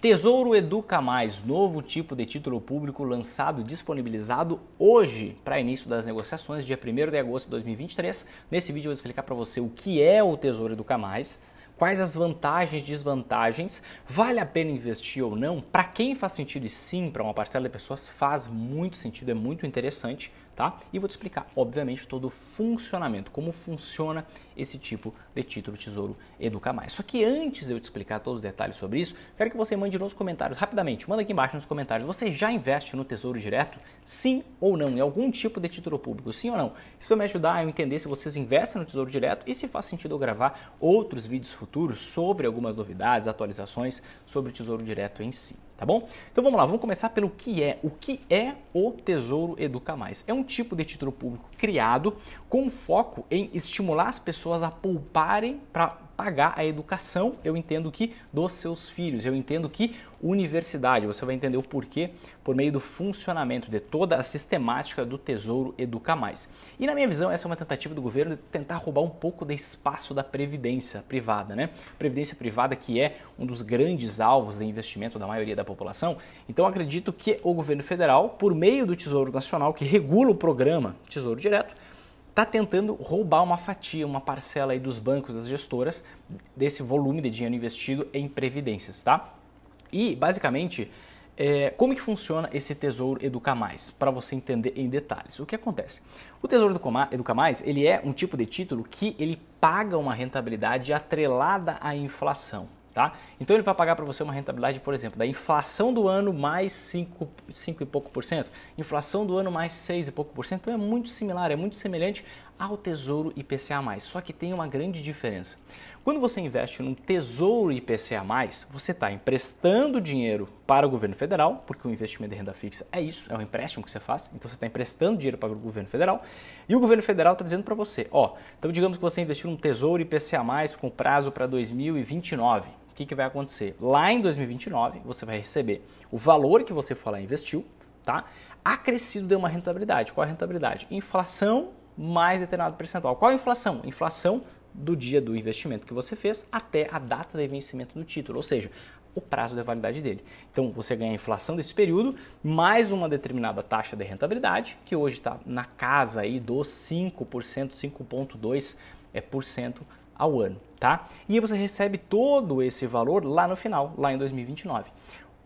Tesouro Educa Mais, novo tipo de título público lançado e disponibilizado hoje para início das negociações, dia 1 de agosto de 2023. Nesse vídeo eu vou explicar para você o que é o Tesouro Educa Mais, quais as vantagens e desvantagens, vale a pena investir ou não, para quem faz sentido e sim, para uma parcela de pessoas faz muito sentido, é muito interessante tá? E vou te explicar, obviamente, todo o funcionamento, como funciona esse tipo de título Tesouro Educa Mais. Só que antes de eu te explicar todos os detalhes sobre isso, quero que você mande nos comentários, rapidamente, manda aqui embaixo nos comentários, você já investe no Tesouro Direto? Sim ou não? Em algum tipo de título público, sim ou não? Isso vai me ajudar a entender se vocês investem no Tesouro Direto e se faz sentido eu gravar outros vídeos futuros sobre algumas novidades, atualizações sobre o Tesouro Direto em si tá bom? Então vamos lá, vamos começar pelo que é. O que é o Tesouro Educa Mais? É um tipo de título público criado com foco em estimular as pessoas a pouparem para pagar a educação, eu entendo que dos seus filhos, eu entendo que universidade, você vai entender o porquê por meio do funcionamento de toda a sistemática do Tesouro Educa Mais. E na minha visão, essa é uma tentativa do governo de tentar roubar um pouco do espaço da previdência privada, né? Previdência privada que é um dos grandes alvos de investimento da maioria da população. Então acredito que o governo federal, por meio do Tesouro Nacional, que regula o programa Tesouro Direto, está tentando roubar uma fatia, uma parcela aí dos bancos, das gestoras, desse volume de dinheiro investido em previdências, tá? E, basicamente, é, como que funciona esse Tesouro Educa Mais? Para você entender em detalhes. O que acontece? O Tesouro Educa Mais, ele é um tipo de título que ele paga uma rentabilidade atrelada à inflação. Tá? Então ele vai pagar para você uma rentabilidade, por exemplo, da inflação do ano mais 5, 5 e pouco por cento, inflação do ano mais 6 e pouco por cento. Então é muito similar, é muito semelhante ao Tesouro IPCA+. Só que tem uma grande diferença. Quando você investe num Tesouro IPCA+, você está emprestando dinheiro para o governo federal, porque o investimento de renda fixa é isso, é um empréstimo que você faz, então você está emprestando dinheiro para o governo federal, e o governo federal está dizendo para você, ó, então digamos que você investiu num Tesouro IPCA+, com prazo para 2029, o que, que vai acontecer? Lá em 2029, você vai receber o valor que você for lá investiu, tá? acrescido de uma rentabilidade. Qual a rentabilidade? Inflação mais determinado percentual. Qual a inflação? Inflação do dia do investimento que você fez até a data de vencimento do título, ou seja, o prazo de validade dele. Então você ganha a inflação desse período, mais uma determinada taxa de rentabilidade, que hoje está na casa aí dos 5%, 5,2% é, por cento ao ano, tá? E você recebe todo esse valor lá no final, lá em 2029.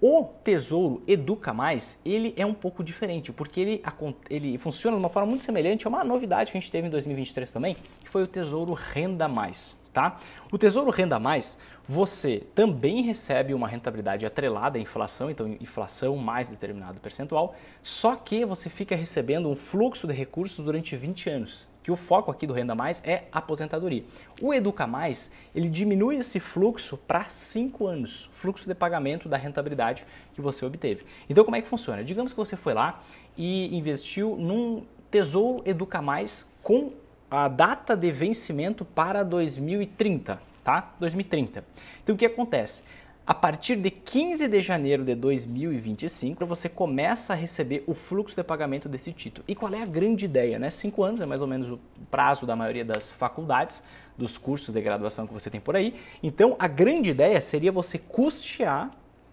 O Tesouro Educa Mais, ele é um pouco diferente, porque ele, ele funciona de uma forma muito semelhante a uma novidade que a gente teve em 2023 também, que foi o Tesouro Renda Mais tá? O Tesouro Renda Mais, você também recebe uma rentabilidade atrelada à inflação, então inflação mais determinado percentual, só que você fica recebendo um fluxo de recursos durante 20 anos, que o foco aqui do Renda Mais é aposentadoria. O Educa Mais, ele diminui esse fluxo para 5 anos, fluxo de pagamento da rentabilidade que você obteve. Então como é que funciona? Digamos que você foi lá e investiu num Tesouro Educa Mais com a data de vencimento para 2030, tá? 2030. Então o que acontece? A partir de 15 de janeiro de 2025, você começa a receber o fluxo de pagamento desse título. E qual é a grande ideia? Né? Cinco anos é mais ou menos o prazo da maioria das faculdades, dos cursos de graduação que você tem por aí. Então, a grande ideia seria você custear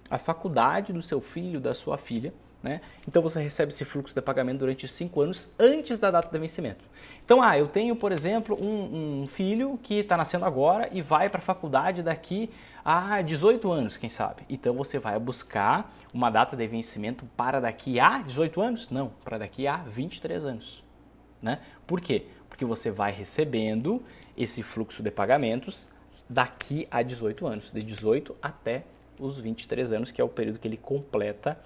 a faculdade do seu filho, da sua filha, né? Então você recebe esse fluxo de pagamento durante 5 anos antes da data de vencimento. Então, ah, eu tenho, por exemplo, um, um filho que está nascendo agora e vai para a faculdade daqui a 18 anos, quem sabe. Então você vai buscar uma data de vencimento para daqui a 18 anos? Não, para daqui a 23 anos. Né? Por quê? Porque você vai recebendo esse fluxo de pagamentos daqui a 18 anos, de 18 até os 23 anos, que é o período que ele completa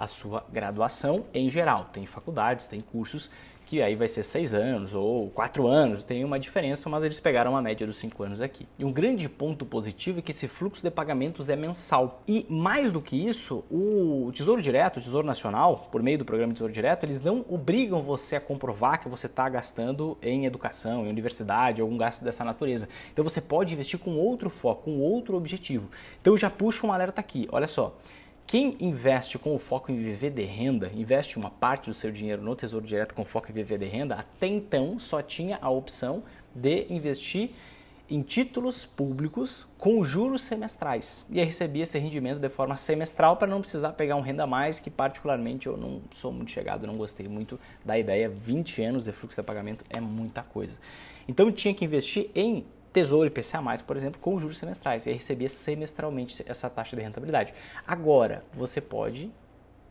a sua graduação em geral. Tem faculdades, tem cursos que aí vai ser seis anos ou quatro anos, tem uma diferença, mas eles pegaram a média dos cinco anos aqui. E um grande ponto positivo é que esse fluxo de pagamentos é mensal. E mais do que isso, o Tesouro Direto, o Tesouro Nacional, por meio do programa Tesouro Direto, eles não obrigam você a comprovar que você está gastando em educação, em universidade, algum gasto dessa natureza. Então você pode investir com outro foco, com outro objetivo. Então eu já puxo um alerta aqui, olha só. Quem investe com o foco em viver de renda, investe uma parte do seu dinheiro no Tesouro Direto com foco em viver de renda, até então só tinha a opção de investir em títulos públicos com juros semestrais. E aí recebia esse rendimento de forma semestral para não precisar pegar um renda a mais, que particularmente eu não sou muito chegado, não gostei muito da ideia. 20 anos de fluxo de pagamento é muita coisa. Então tinha que investir em Tesouro e PCA+, por exemplo, com juros semestrais. E aí recebia semestralmente essa taxa de rentabilidade. Agora, você pode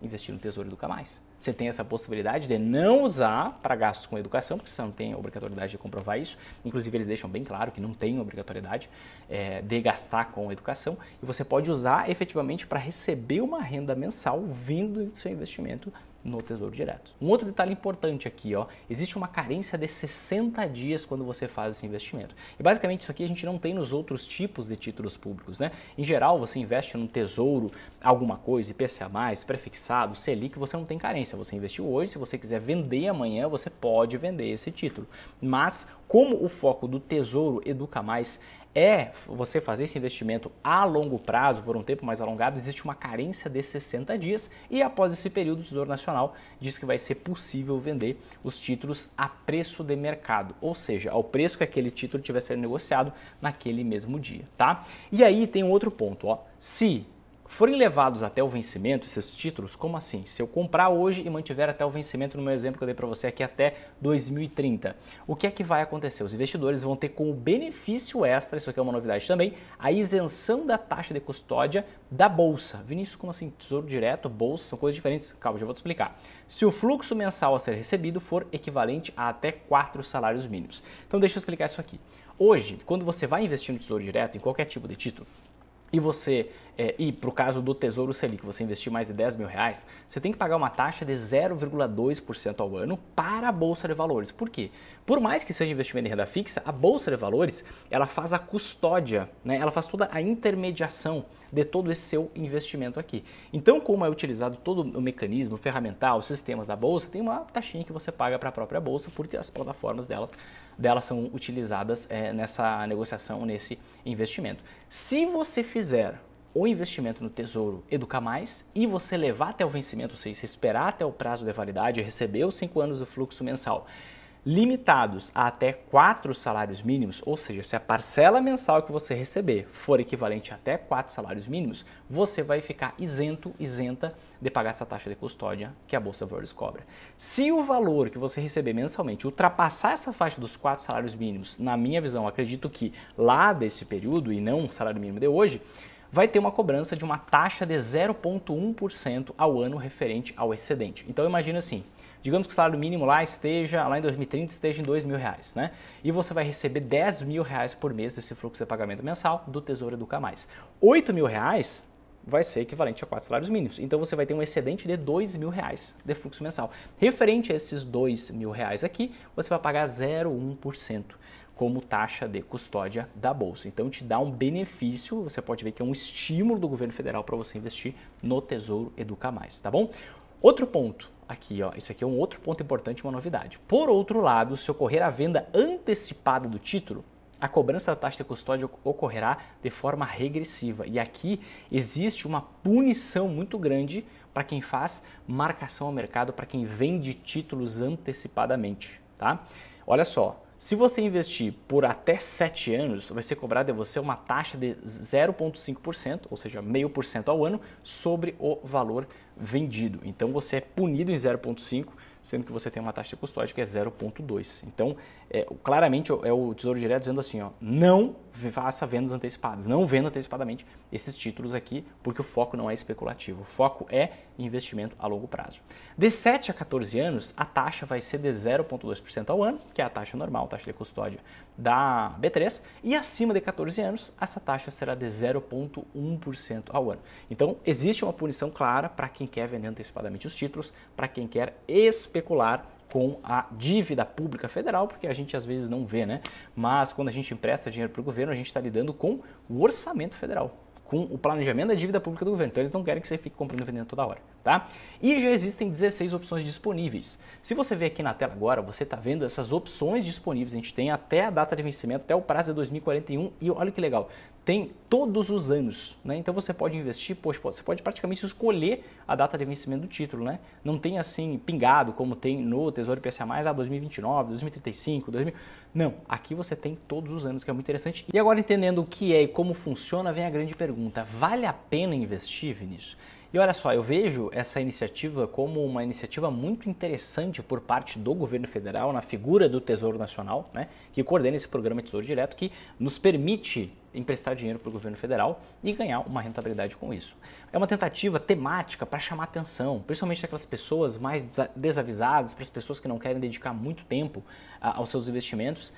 investir no Tesouro Educa Mais. Você tem essa possibilidade de não usar para gastos com educação, porque você não tem obrigatoriedade de comprovar isso. Inclusive, eles deixam bem claro que não tem obrigatoriedade é, de gastar com educação. E você pode usar efetivamente para receber uma renda mensal vindo do seu investimento no Tesouro Direto. Um outro detalhe importante aqui, ó, existe uma carência de 60 dias quando você faz esse investimento. E basicamente isso aqui a gente não tem nos outros tipos de títulos públicos, né? Em geral, você investe num tesouro, alguma coisa, IPCA+, prefixado, Selic, você não tem carência. Você investiu hoje, se você quiser vender amanhã, você pode vender esse título. Mas como o foco do Tesouro Educa Mais é você fazer esse investimento a longo prazo, por um tempo mais alongado, existe uma carência de 60 dias e após esse período o Tesouro Nacional diz que vai ser possível vender os títulos a preço de mercado, ou seja, ao preço que aquele título tiver sendo negociado naquele mesmo dia, tá? E aí tem um outro ponto, ó. Se forem levados até o vencimento, esses títulos, como assim? Se eu comprar hoje e mantiver até o vencimento, no meu exemplo que eu dei para você aqui, até 2030, o que é que vai acontecer? Os investidores vão ter como benefício extra, isso aqui é uma novidade também, a isenção da taxa de custódia da bolsa. Vinícius, como assim? Tesouro direto, bolsa, são coisas diferentes? Calma, já vou te explicar. Se o fluxo mensal a ser recebido for equivalente a até quatro salários mínimos. Então, deixa eu explicar isso aqui. Hoje, quando você vai investir no Tesouro Direto, em qualquer tipo de título, e você é, e para o caso do Tesouro Selic, você investir mais de 10 mil reais, você tem que pagar uma taxa de 0,2% ao ano para a Bolsa de Valores. Por quê? Por mais que seja investimento em renda fixa, a Bolsa de Valores ela faz a custódia, né? ela faz toda a intermediação de todo esse seu investimento aqui. Então, como é utilizado todo o mecanismo, o ferramental, os sistemas da Bolsa, tem uma taxinha que você paga para a própria Bolsa, porque as plataformas delas, delas são utilizadas é, nessa negociação, nesse investimento. Se você fizer o investimento no Tesouro Educa Mais e você levar até o vencimento, ou seja, esperar até o prazo de validade e receber os 5 anos do fluxo mensal, limitados a até 4 salários mínimos, ou seja, se a parcela mensal que você receber for equivalente a até 4 salários mínimos, você vai ficar isento, isenta de pagar essa taxa de custódia que a Bolsa de Valores cobra. Se o valor que você receber mensalmente ultrapassar essa faixa dos 4 salários mínimos, na minha visão, acredito que lá desse período e não o salário mínimo de hoje, vai ter uma cobrança de uma taxa de 0,1% ao ano referente ao excedente. Então imagina assim, digamos que o salário mínimo lá esteja, lá em 2030, esteja em 2 mil reais, né? E você vai receber 10 mil reais por mês desse fluxo de pagamento mensal do Tesouro Educa Mais. 8 mil reais vai ser equivalente a quatro salários mínimos. Então você vai ter um excedente de dois mil reais de fluxo mensal. Referente a esses dois mil reais aqui, você vai pagar 0,1% como taxa de custódia da bolsa. Então te dá um benefício, você pode ver que é um estímulo do governo federal para você investir no Tesouro Educa Mais, tá bom? Outro ponto aqui, ó, isso aqui é um outro ponto importante, uma novidade. Por outro lado, se ocorrer a venda antecipada do título, a cobrança da taxa de custódia ocorrerá de forma regressiva. E aqui existe uma punição muito grande para quem faz marcação ao mercado, para quem vende títulos antecipadamente, tá? Olha só, se você investir por até 7 anos, vai ser cobrada a você uma taxa de 0,5%, ou seja, 0,5% ao ano, sobre o valor vendido. Então você é punido em 0,5% sendo que você tem uma taxa de custódia que é 0,2. Então, é, claramente é o Tesouro Direto dizendo assim, ó, não faça vendas antecipadas, não venda antecipadamente esses títulos aqui, porque o foco não é especulativo, o foco é investimento a longo prazo. De 7 a 14 anos, a taxa vai ser de 0,2% ao ano, que é a taxa normal, a taxa de custódia da B3, e acima de 14 anos, essa taxa será de 0,1% ao ano. Então, existe uma punição clara para quem quer vender antecipadamente os títulos, para quem quer especular especular com a dívida pública federal, porque a gente às vezes não vê, né? Mas quando a gente empresta dinheiro para o governo, a gente está lidando com o orçamento federal, com o planejamento da dívida pública do governo. Então eles não querem que você fique comprando e vendendo toda hora tá? E já existem 16 opções disponíveis. Se você ver aqui na tela agora, você está vendo essas opções disponíveis. A gente tem até a data de vencimento, até o prazo de 2041 e olha que legal, tem todos os anos, né? Então você pode investir, poxa, você pode praticamente escolher a data de vencimento do título, né? Não tem assim pingado como tem no Tesouro IPCA+, ah, 2029, 2035, 2000. Não, aqui você tem todos os anos, que é muito interessante. E agora entendendo o que é e como funciona, vem a grande pergunta: vale a pena investir, Vinícius? E olha só, eu vejo essa iniciativa como uma iniciativa muito interessante por parte do governo federal, na figura do Tesouro Nacional, né, que coordena esse programa Tesouro Direto, que nos permite emprestar dinheiro para o governo federal e ganhar uma rentabilidade com isso. É uma tentativa temática para chamar atenção, principalmente aquelas pessoas mais desavisadas, para as pessoas que não querem dedicar muito tempo a, aos seus investimentos,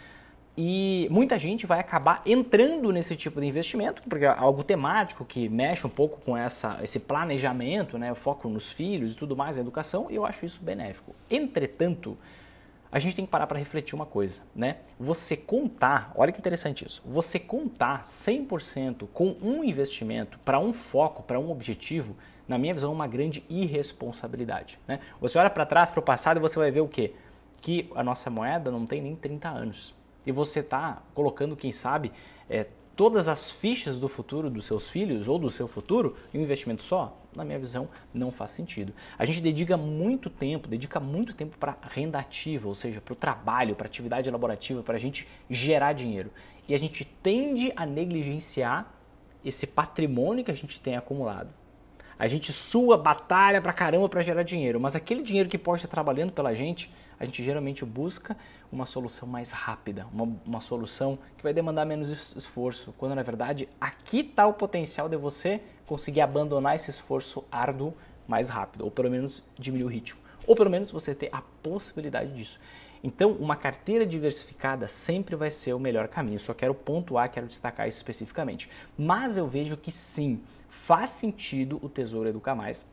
e muita gente vai acabar entrando nesse tipo de investimento, porque é algo temático que mexe um pouco com essa, esse planejamento, né, o foco nos filhos e tudo mais, a educação, e eu acho isso benéfico. Entretanto, a gente tem que parar para refletir uma coisa, né? Você contar, olha que interessante isso, você contar 100% com um investimento para um foco, para um objetivo, na minha visão é uma grande irresponsabilidade, né? Você olha para trás, para o passado, e você vai ver o quê? Que a nossa moeda não tem nem 30 anos e você está colocando, quem sabe, é, todas as fichas do futuro dos seus filhos ou do seu futuro em um investimento só? Na minha visão, não faz sentido. A gente dedica muito tempo, dedica muito tempo para renda ativa, ou seja, para o trabalho, para atividade laborativa para a gente gerar dinheiro. E a gente tende a negligenciar esse patrimônio que a gente tem acumulado. A gente sua, batalha pra caramba para gerar dinheiro, mas aquele dinheiro que pode estar trabalhando pela gente a gente geralmente busca uma solução mais rápida, uma, uma solução que vai demandar menos esforço, quando na verdade aqui está o potencial de você conseguir abandonar esse esforço árduo mais rápido, ou pelo menos diminuir o ritmo, ou pelo menos você ter a possibilidade disso. Então, uma carteira diversificada sempre vai ser o melhor caminho. Só quero pontuar, quero destacar isso especificamente. Mas eu vejo que sim, faz sentido o Tesouro Educar Mais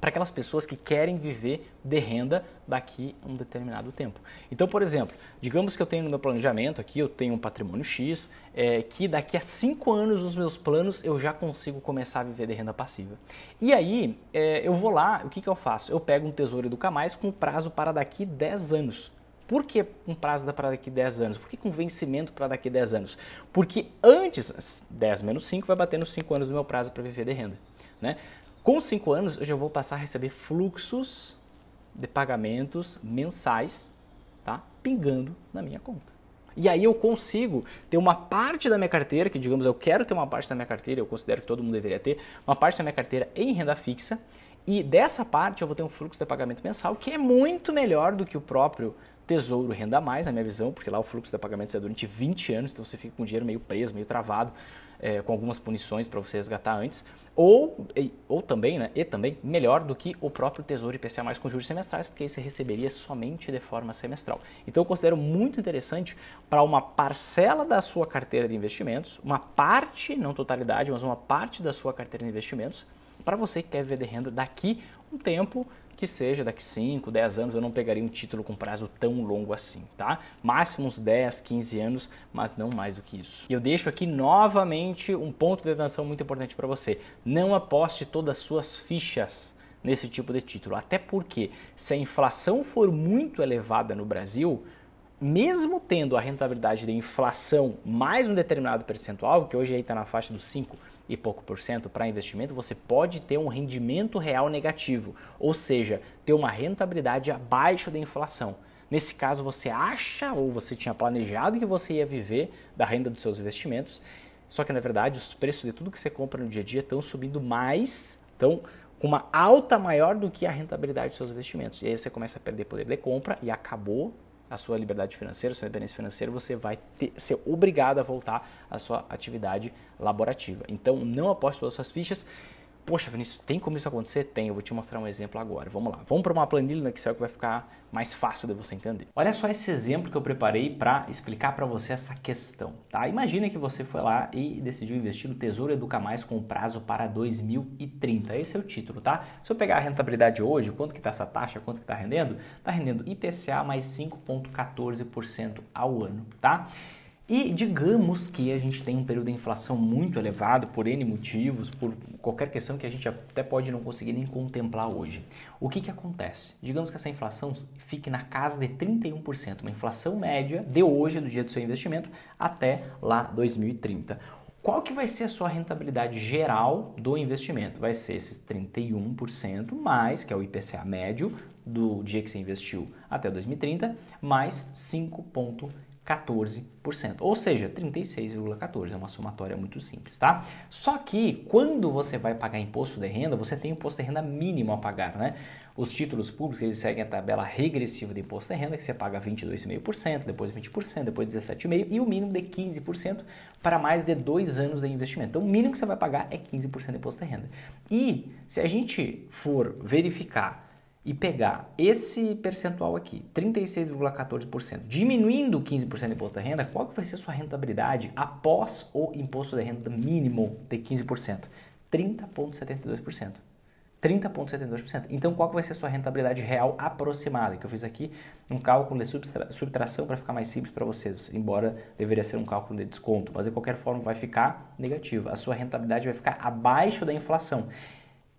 para aquelas pessoas que querem viver de renda daqui a um determinado tempo. Então, por exemplo, digamos que eu tenho no meu planejamento aqui, eu tenho um patrimônio X, é, que daqui a 5 anos nos meus planos eu já consigo começar a viver de renda passiva. E aí, é, eu vou lá, o que, que eu faço? Eu pego um Tesouro Educa Mais com prazo para daqui 10 anos. Por que um prazo para daqui 10 anos? Por que com vencimento para daqui 10 anos? Porque antes, 10 menos 5 vai bater nos 5 anos do meu prazo para viver de renda. Né? Com 5 anos, eu já vou passar a receber fluxos de pagamentos mensais, tá? Pingando na minha conta. E aí eu consigo ter uma parte da minha carteira, que digamos eu quero ter uma parte da minha carteira, eu considero que todo mundo deveria ter, uma parte da minha carteira em renda fixa, e dessa parte eu vou ter um fluxo de pagamento mensal que é muito melhor do que o próprio Tesouro Renda Mais, na minha visão, porque lá o fluxo de pagamento é durante 20 anos, então você fica com o dinheiro meio preso, meio travado é, com algumas punições para você resgatar antes, ou, ou também, né, e também, melhor do que o próprio Tesouro IPCA+, com juros semestrais, porque aí você receberia somente de forma semestral. Então, eu considero muito interessante para uma parcela da sua carteira de investimentos, uma parte, não totalidade, mas uma parte da sua carteira de investimentos, para você que quer viver de renda daqui um tempo que seja daqui 5, 10 anos, eu não pegaria um título com prazo tão longo assim, tá? Máximo uns 10, 15 anos, mas não mais do que isso. E eu deixo aqui novamente um ponto de atenção muito importante para você. Não aposte todas as suas fichas nesse tipo de título, até porque se a inflação for muito elevada no Brasil, mesmo tendo a rentabilidade de inflação mais um determinado percentual, que hoje aí está na faixa dos 5%, e pouco por cento para investimento, você pode ter um rendimento real negativo, ou seja, ter uma rentabilidade abaixo da inflação. Nesse caso, você acha ou você tinha planejado que você ia viver da renda dos seus investimentos, só que na verdade os preços de tudo que você compra no dia a dia estão subindo mais, estão com uma alta maior do que a rentabilidade dos seus investimentos. E aí você começa a perder poder de compra e acabou a sua liberdade financeira, sua independência financeira, você vai ter, ser obrigado a voltar à sua atividade laborativa. Então, não aposte todas as suas fichas Poxa, Vinícius, tem como isso acontecer? Tem, eu vou te mostrar um exemplo agora. Vamos lá. Vamos para uma planilha no Excel que vai ficar mais fácil de você entender. Olha só esse exemplo que eu preparei para explicar para você essa questão, tá? Imagina que você foi lá e decidiu investir no Tesouro Educa Mais com prazo para 2030. Esse é o título, tá? Se eu pegar a rentabilidade hoje, quanto que está essa taxa, quanto que está rendendo? Está rendendo IPCA mais 5,14% ao ano, tá? E digamos que a gente tem um período de inflação muito elevado por N motivos, por qualquer questão que a gente até pode não conseguir nem contemplar hoje. O que, que acontece? Digamos que essa inflação fique na casa de 31%, uma inflação média de hoje, do dia do seu investimento, até lá 2030. Qual que vai ser a sua rentabilidade geral do investimento? Vai ser esses 31% mais, que é o IPCA médio do dia que você investiu até 2030, mais 5,5%. 14%, ou seja, 36,14 é uma somatória muito simples, tá? Só que quando você vai pagar imposto de renda, você tem imposto de renda mínimo a pagar, né? Os títulos públicos eles seguem a tabela regressiva de imposto de renda, que você paga 22,5%, depois 20%, depois 17,5% e o mínimo de 15% para mais de dois anos de investimento. Então, o mínimo que você vai pagar é 15% de imposto de renda. E se a gente for verificar e pegar esse percentual aqui, 36,14%, diminuindo 15% de imposto da renda, qual que vai ser a sua rentabilidade após o imposto da renda mínimo de 15%? 30,72%. 30,72%. Então, qual que vai ser a sua rentabilidade real aproximada? Que eu fiz aqui um cálculo de subtra subtração para ficar mais simples para vocês, embora deveria ser um cálculo de desconto, mas de qualquer forma vai ficar negativo. A sua rentabilidade vai ficar abaixo da inflação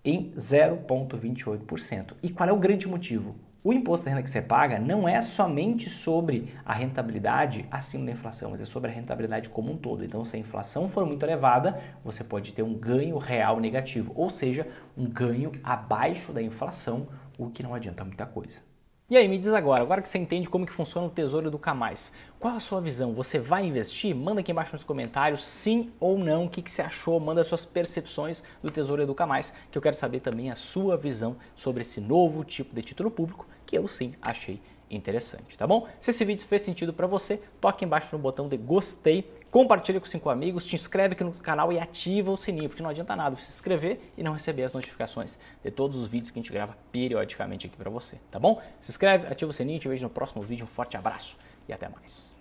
em 0,28%. E qual é o grande motivo? O imposto da renda que você paga não é somente sobre a rentabilidade acima da inflação, mas é sobre a rentabilidade como um todo. Então, se a inflação for muito elevada, você pode ter um ganho real negativo, ou seja, um ganho abaixo da inflação, o que não adianta muita coisa. E aí, me diz agora, agora que você entende como que funciona o Tesouro Educa Mais, qual a sua visão? Você vai investir? Manda aqui embaixo nos comentários sim ou não, o que, que você achou, manda suas percepções do Tesouro Educa Mais, que eu quero saber também a sua visão sobre esse novo tipo de título público que eu sim achei interessante, tá bom? Se esse vídeo fez sentido para você, toque embaixo no botão de gostei, compartilha com cinco amigos, te inscreve aqui no canal e ativa o sininho, porque não adianta nada se inscrever e não receber as notificações de todos os vídeos que a gente grava periodicamente aqui para você, tá bom? Se inscreve, ativa o sininho, te vejo no próximo vídeo, um forte abraço e até mais.